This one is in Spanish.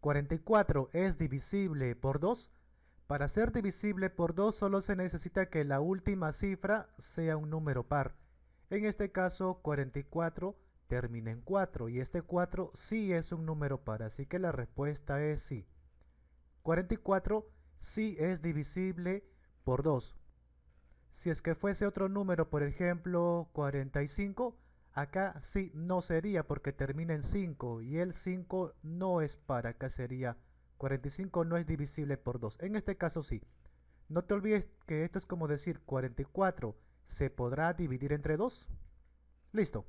44 es divisible por 2. Para ser divisible por 2 solo se necesita que la última cifra sea un número par. En este caso 44 termina en 4 y este 4 sí es un número par, así que la respuesta es sí. 44 sí es divisible por 2. Si es que fuese otro número, por ejemplo 45, Acá sí no sería porque termina en 5 y el 5 no es para, acá sería 45 no es divisible por 2. En este caso sí. No te olvides que esto es como decir 44 se podrá dividir entre 2. Listo.